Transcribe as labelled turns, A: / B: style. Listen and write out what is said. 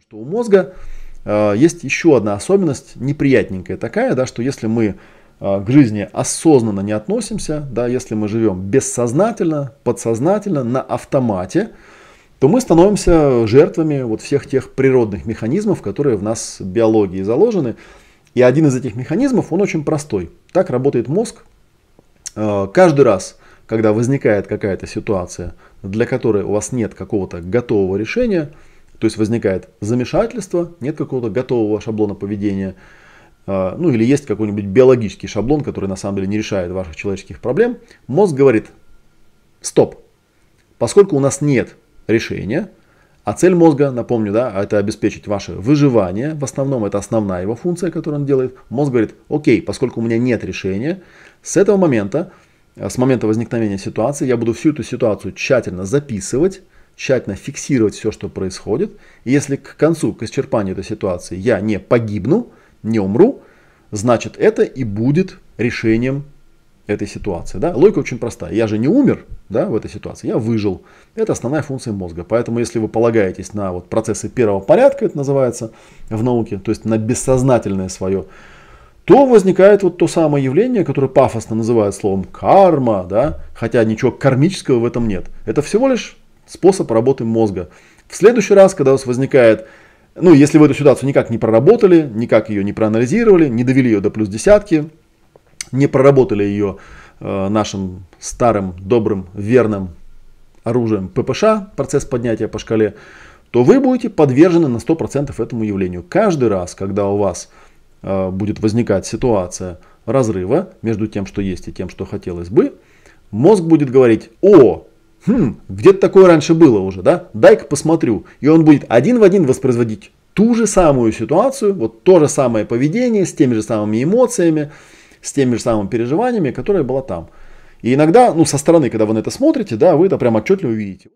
A: Что у мозга э, есть еще одна особенность, неприятненькая такая, да, что если мы э, к жизни осознанно не относимся, да, если мы живем бессознательно, подсознательно, на автомате, то мы становимся жертвами вот всех тех природных механизмов, которые в нас в биологии заложены. И один из этих механизмов, он очень простой. Так работает мозг. Э, каждый раз, когда возникает какая-то ситуация, для которой у вас нет какого-то готового решения – то есть возникает замешательство, нет какого-то готового шаблона поведения, а, ну или есть какой-нибудь биологический шаблон, который на самом деле не решает ваших человеческих проблем. Мозг говорит, стоп, поскольку у нас нет решения, а цель мозга, напомню, да, а это обеспечить ваше выживание, в основном это основная его функция, которую он делает. Мозг говорит, окей, поскольку у меня нет решения, с этого момента, с момента возникновения ситуации, я буду всю эту ситуацию тщательно записывать, тщательно фиксировать все, что происходит. И если к концу, к исчерпанию этой ситуации я не погибну, не умру, значит это и будет решением этой ситуации. Да? Логика очень простая. Я же не умер да, в этой ситуации, я выжил. Это основная функция мозга. Поэтому если вы полагаетесь на вот процессы первого порядка, это называется в науке, то есть на бессознательное свое, то возникает вот то самое явление, которое пафосно называют словом карма, да, хотя ничего кармического в этом нет. Это всего лишь способ работы мозга. В следующий раз, когда у вас возникает, ну, если вы эту ситуацию никак не проработали, никак ее не проанализировали, не довели ее до плюс десятки, не проработали ее э, нашим старым, добрым, верным оружием ППШ, процесс поднятия по шкале, то вы будете подвержены на 100% этому явлению. Каждый раз, когда у вас э, будет возникать ситуация разрыва между тем, что есть и тем, что хотелось бы, мозг будет говорить, о, Хм, где-то такое раньше было уже, да? Дай-ка посмотрю. И он будет один в один воспроизводить ту же самую ситуацию, вот то же самое поведение, с теми же самыми эмоциями, с теми же самыми переживаниями, которые была там. И иногда, ну, со стороны, когда вы на это смотрите, да, вы это прям отчетливо видите.